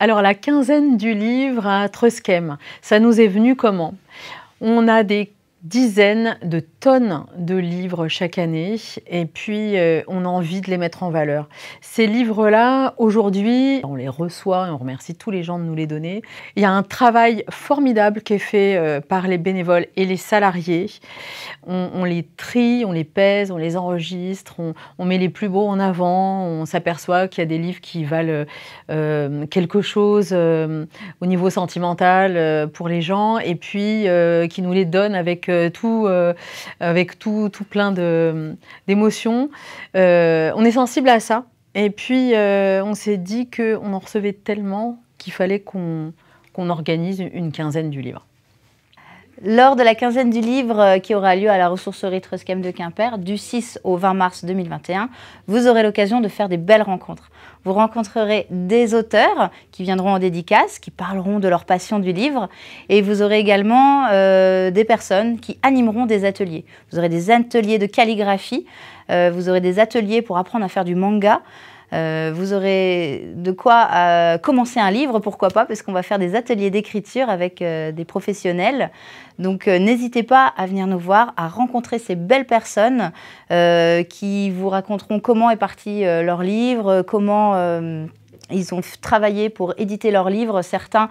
Alors la quinzaine du livre à Truskem, ça nous est venu comment On a des dizaines de tonnes de livres chaque année et puis euh, on a envie de les mettre en valeur. Ces livres-là, aujourd'hui, on les reçoit et on remercie tous les gens de nous les donner. Il y a un travail formidable qui est fait euh, par les bénévoles et les salariés. On, les trie, on les pèse, on les enregistre, on, met les plus beaux en avant, on s'aperçoit qu'il y a des livres qui valent euh, quelque chose au niveau sentimental pour les gens et puis qui nous les donnent avec euh, tout, euh, avec tout, plein d'émotions. Euh, on est sensible à ça. Et puis, on s'est dit qu'on en recevait tellement qu'il fallait qu'on organise une quinzaine du livre lors de la quinzaine du livre euh, qui aura lieu à la ressourcerie Truscam de Quimper du 6 au 20 mars 2021, vous aurez l'occasion de faire des belles rencontres. Vous rencontrerez des auteurs qui viendront en dédicace, qui parleront de leur passion du livre, et vous aurez également euh, des personnes qui animeront des ateliers. Vous aurez des ateliers de calligraphie, euh, vous aurez des ateliers pour apprendre à faire du manga. Euh, vous aurez de quoi euh, commencer un livre, pourquoi pas, parce qu'on va faire des ateliers d'écriture avec euh, des professionnels. Donc n'hésitez pas à venir nous voir, à rencontrer ces belles personnes qui vous raconteront comment est parti leur livre, comment... Ils ont travaillé pour éditer leur livre. Certains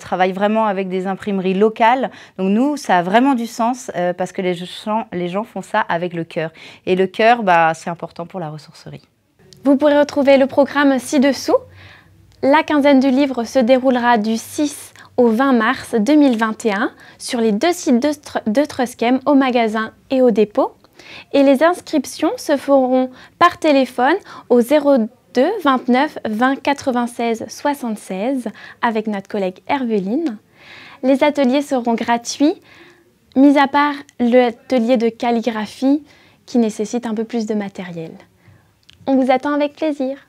travaillent vraiment avec des imprimeries locales. Donc nous, ça a vraiment du sens parce que les gens, les gens font ça avec le cœur. Et le cœur, bah, c'est important pour la ressourcerie. Vous pourrez retrouver le programme ci-dessous. La quinzaine du livre se déroulera du 6 au 20 mars 2021 sur les deux sites de Truscam, au magasin et au dépôt. Et les inscriptions se feront par téléphone au 02 29 20 96 76 avec notre collègue Herveline. Les ateliers seront gratuits, mis à part l'atelier de calligraphie qui nécessite un peu plus de matériel. On vous attend avec plaisir.